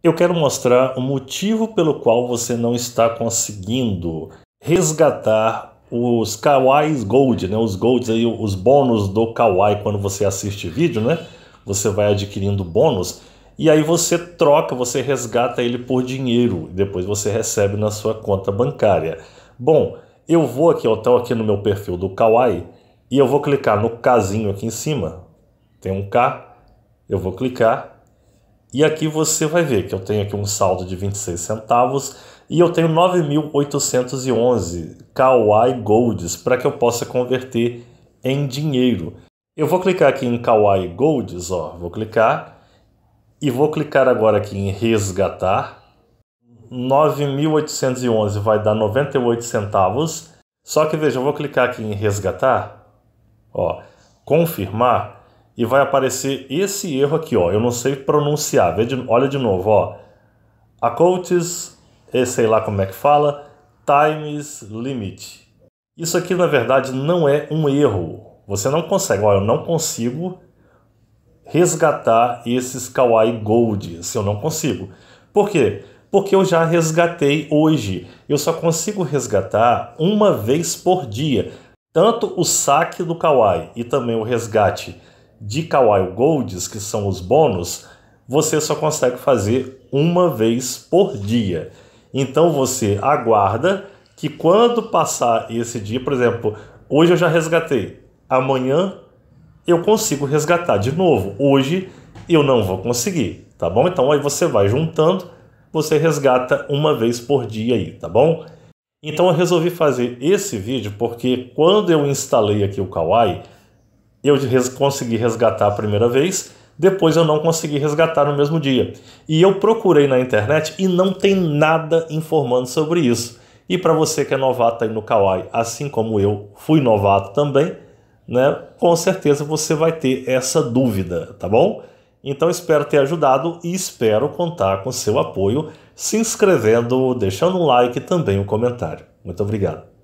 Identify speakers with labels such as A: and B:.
A: Eu quero mostrar o motivo pelo qual você não está conseguindo resgatar os Kawaii gold, né? Os golds aí, os bônus do kawaii quando você assiste vídeo, né? Você vai adquirindo bônus e aí você troca, você resgata ele por dinheiro e depois você recebe na sua conta bancária. Bom, eu vou aqui, eu estou tá aqui no meu perfil do kawaii e eu vou clicar no casinho aqui em cima. Tem um K, eu vou clicar e aqui você vai ver que eu tenho aqui um saldo de 26 centavos e eu tenho 9.811 Kawaii Golds para que eu possa converter em dinheiro. Eu vou clicar aqui em Kawaii Golds, ó, vou clicar e vou clicar agora aqui em resgatar. 9.811 vai dar 98 centavos. Só que veja, eu vou clicar aqui em resgatar, ó, confirmar e vai aparecer esse erro aqui, ó. Eu não sei pronunciar. de, olha de novo, ó. A coaches, eh, sei lá como é que fala, times limit. Isso aqui, na verdade, não é um erro. Você não consegue, ó, eu não consigo resgatar esses Kawaii Gold. Assim, eu não consigo. Por quê? Porque eu já resgatei hoje. Eu só consigo resgatar uma vez por dia. Tanto o saque do Kawaii e também o resgate de Kawaii Golds, que são os bônus, você só consegue fazer uma vez por dia. Então você aguarda que quando passar esse dia, por exemplo, hoje eu já resgatei, amanhã eu consigo resgatar de novo. Hoje eu não vou conseguir, tá bom? Então aí você vai juntando, você resgata uma vez por dia aí, tá bom? Então eu resolvi fazer esse vídeo porque quando eu instalei aqui o Kawaii, eu res consegui resgatar a primeira vez, depois eu não consegui resgatar no mesmo dia. E eu procurei na internet e não tem nada informando sobre isso. E para você que é novato aí no Kawaii, assim como eu fui novato também, né, com certeza você vai ter essa dúvida, tá bom? Então espero ter ajudado e espero contar com seu apoio se inscrevendo, deixando um like e também um comentário. Muito obrigado.